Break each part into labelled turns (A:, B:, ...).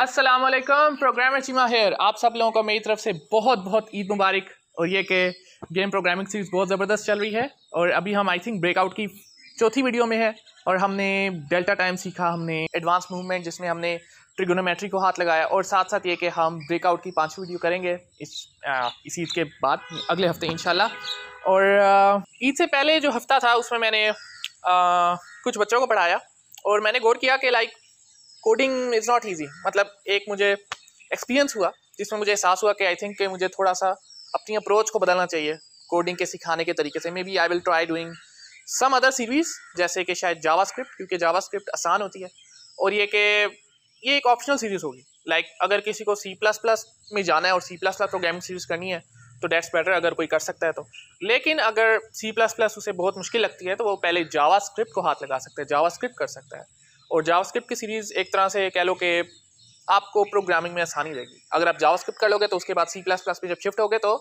A: Aslam programmer Cheema hair आप सब लोगों को मेरी तरफ से बहुत बहुत ईद मुबारक और ये कि गेम प्रोग्रामिंग सीरीज़ बहुत ज़बरदस्त चल रही है और अभी हम आई थिंक ब्रेकआउट की चौथी वीडियो में है और हमने डेल्टा टाइम सीखा हमने एडवांस मूवमेंट जिसमें हमने ट्रिगोनोमेट्री को हाथ लगाया और साथ साथ ये कि हम ब्रेकआउट की पाँचवीं वीडियो करेंगे इस आ, इस ईद के बाद अगले हफ्ते इन और ईद से पहले जो हफ्ता था उसमें मैंने आ, कुछ बच्चों को पढ़ाया और मैंने गौर किया कि like coding is not easy मतलब एक मुझे एक्सपीरियंस हुआ जिसमें मुझे एहसास हुआ कि आई थिंक मुझे थोड़ा सा अपनी अप्रोच को बदलना चाहिए कोडिंग के सिखाने के तरीके से maybe I will try doing some other series जैसे कि शायद जावा स्क्रिप्ट क्योंकि जावा स्क्रिप्ट आसान होती है और ये कि ये एक ऑप्शनल सीरीज़ होगी लाइक like, अगर किसी को सी प्लस प्लस में जाना है और C plus plus programming series करनी है तो डेट्स बेटर अगर कोई कर सकता है तो लेकिन अगर सी प्लस प्लस उसे बहुत मुश्किल लगती है तो वो पहले जावा स्क्रिप्ट को हाथ लगा सकता है जावा स्क्रिप्ट कर सकता है और जावास्क्रिप्ट की सीरीज़ एक तरह से कह लो कि आपको प्रोग्रामिंग में आसानी रहेगी अगर आप जावास्क्रिप्ट कर लोगे तो उसके बाद सी प्लस प्लस में जब शिफ्ट होगे तो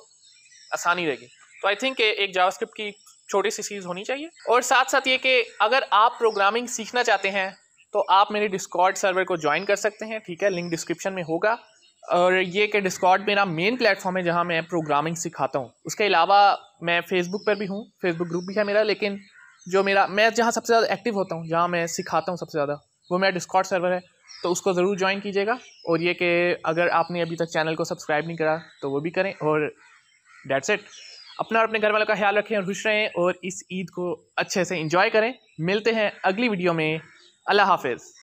A: आसानी रहेगी तो आई थिंक एक जावास्क्रिप्ट की छोटी सी सीरीज होनी चाहिए और साथ साथ ये कि अगर आप प्रोग्रामिंग सीखना चाहते हैं तो आप मेरे डिस्कॉर्ड सर्वर को ज्वाइन कर सकते हैं ठीक है लिंक डिस्क्रिप्शन में होगा और ये कि डिस्कॉर्ड मेरा मेन प्लेटफॉर्म है जहाँ मैं प्रोग्रामिंग सिखाता हूँ उसके अलावा मैं फेसबुक पर भी हूँ फेसबुक ग्रुप भी है मेरा लेकिन जो मेरा मैं जहाँ सबसे ज़्यादा एक्टिव होता हूँ जहाँ मैं सिखाता हूँ सबसे ज़्यादा वो मेरा डिस्कॉट सर्वर है तो उसको ज़रूर ज्वाइन कीजिएगा और ये कि अगर आपने अभी तक चैनल को सब्सक्राइब नहीं करा तो वो भी करें और डेट्स इट अपना और अपने घर वालों का ख्याल रखें और खुश रहें और इस ईद को अच्छे से इंजॉय करें मिलते हैं अगली वीडियो में अल्लाह हाफिज़